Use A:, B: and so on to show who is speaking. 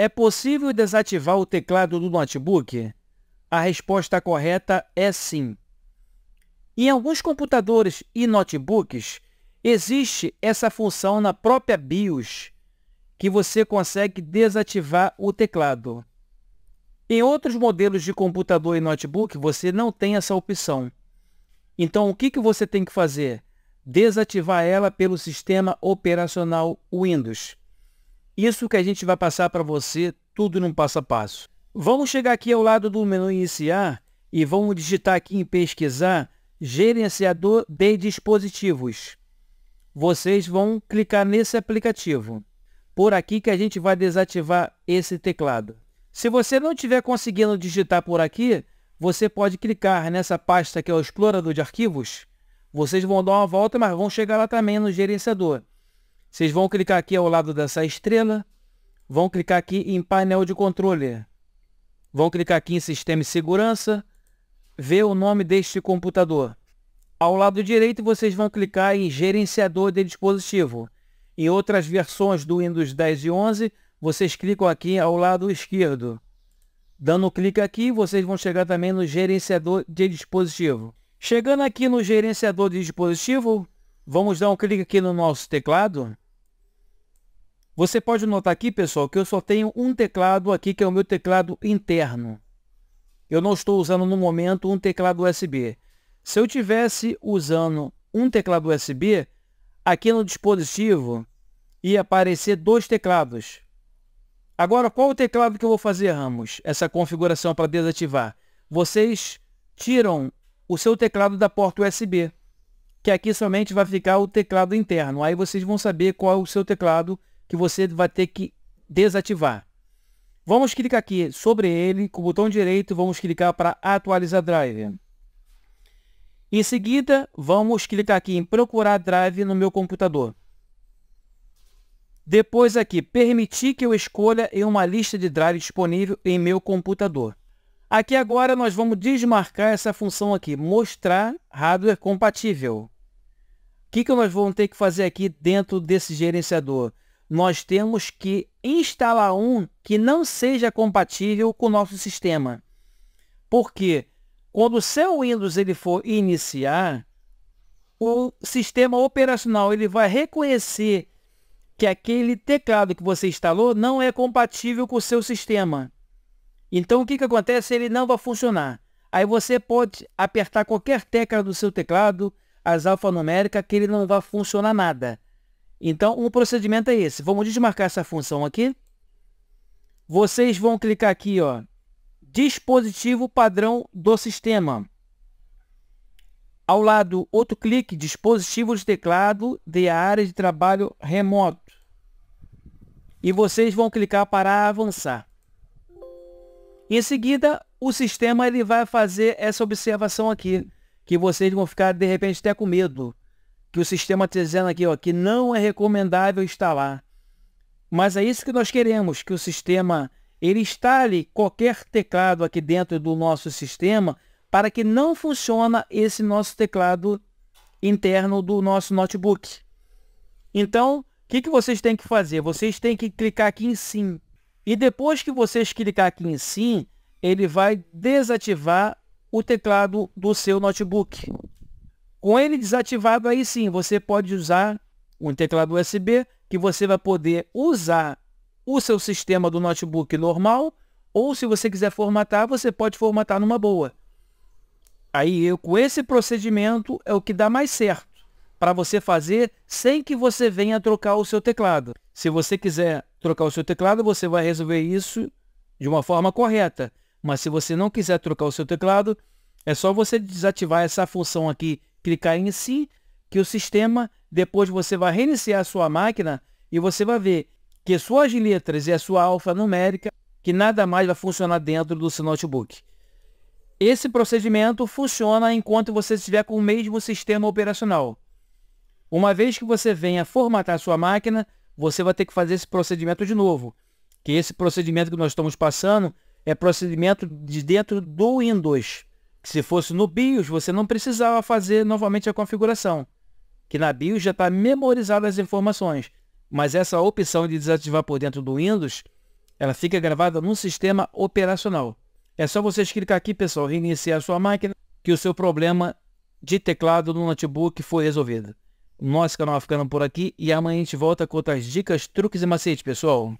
A: É possível desativar o teclado do notebook? A resposta correta é sim. Em alguns computadores e notebooks, existe essa função na própria BIOS, que você consegue desativar o teclado. Em outros modelos de computador e notebook, você não tem essa opção. Então, o que, que você tem que fazer? Desativar ela pelo sistema operacional Windows. Isso que a gente vai passar para você, tudo num passo a passo. Vamos chegar aqui ao lado do menu iniciar e vamos digitar aqui em pesquisar gerenciador de dispositivos. Vocês vão clicar nesse aplicativo. Por aqui que a gente vai desativar esse teclado. Se você não estiver conseguindo digitar por aqui, você pode clicar nessa pasta que é o explorador de arquivos. Vocês vão dar uma volta, mas vão chegar lá também no gerenciador. Vocês vão clicar aqui ao lado dessa estrela, vão clicar aqui em painel de controle. Vão clicar aqui em sistema e segurança, ver o nome deste computador. Ao lado direito vocês vão clicar em gerenciador de dispositivo. Em outras versões do Windows 10 e 11, vocês clicam aqui ao lado esquerdo. Dando um clique aqui, vocês vão chegar também no gerenciador de dispositivo. Chegando aqui no gerenciador de dispositivo, Vamos dar um clique aqui no nosso teclado. Você pode notar aqui, pessoal, que eu só tenho um teclado aqui, que é o meu teclado interno. Eu não estou usando no momento um teclado USB. Se eu tivesse usando um teclado USB, aqui no dispositivo ia aparecer dois teclados. Agora, qual o teclado que eu vou fazer, Ramos? Essa configuração para desativar. Vocês tiram o seu teclado da porta USB que aqui somente vai ficar o teclado interno. Aí vocês vão saber qual é o seu teclado que você vai ter que desativar. Vamos clicar aqui sobre ele, com o botão direito, vamos clicar para atualizar drive. Em seguida, vamos clicar aqui em procurar drive no meu computador. Depois aqui, permitir que eu escolha em uma lista de drive disponível em meu computador. Aqui agora nós vamos desmarcar essa função aqui, mostrar hardware compatível que, que nós vamos ter que fazer aqui dentro desse gerenciador? Nós temos que instalar um que não seja compatível com o nosso sistema. Porque quando o seu Windows ele for iniciar, o sistema operacional ele vai reconhecer que aquele teclado que você instalou não é compatível com o seu sistema. Então o que, que acontece? Ele não vai funcionar. Aí você pode apertar qualquer tecla do seu teclado, as alfanuméricas que ele não vai funcionar nada. Então, um procedimento é esse. Vamos desmarcar essa função aqui. Vocês vão clicar aqui, ó, dispositivo padrão do sistema. Ao lado, outro clique, dispositivo de teclado de área de trabalho remoto. E vocês vão clicar para avançar. Em seguida, o sistema ele vai fazer essa observação aqui que vocês vão ficar, de repente, até com medo. Que o sistema está dizendo aqui ó, que não é recomendável instalar. Mas é isso que nós queremos, que o sistema ele instale qualquer teclado aqui dentro do nosso sistema para que não funcione esse nosso teclado interno do nosso notebook. Então, o que, que vocês têm que fazer? Vocês têm que clicar aqui em sim. E depois que vocês clicar aqui em sim, ele vai desativar o teclado do seu notebook. Com ele desativado, aí sim, você pode usar um teclado USB que você vai poder usar o seu sistema do notebook normal ou se você quiser formatar, você pode formatar numa boa. Aí eu, com esse procedimento é o que dá mais certo para você fazer sem que você venha trocar o seu teclado. Se você quiser trocar o seu teclado, você vai resolver isso de uma forma correta. Mas se você não quiser trocar o seu teclado, é só você desativar essa função aqui, clicar em si, que o sistema, depois você vai reiniciar a sua máquina e você vai ver que suas letras e a sua alfanumérica, que nada mais vai funcionar dentro do seu notebook. Esse procedimento funciona enquanto você estiver com o mesmo sistema operacional. Uma vez que você venha formatar sua máquina, você vai ter que fazer esse procedimento de novo. Que esse procedimento que nós estamos passando é procedimento de dentro do Windows. Que se fosse no BIOS, você não precisava fazer novamente a configuração. Que na BIOS já está memorizada as informações. Mas essa opção de desativar por dentro do Windows, ela fica gravada no sistema operacional. É só vocês clicar aqui, pessoal, reiniciar a sua máquina, que o seu problema de teclado no notebook foi resolvido. Nosso canal ficando por aqui e amanhã a gente volta com outras dicas, truques e macetes, pessoal.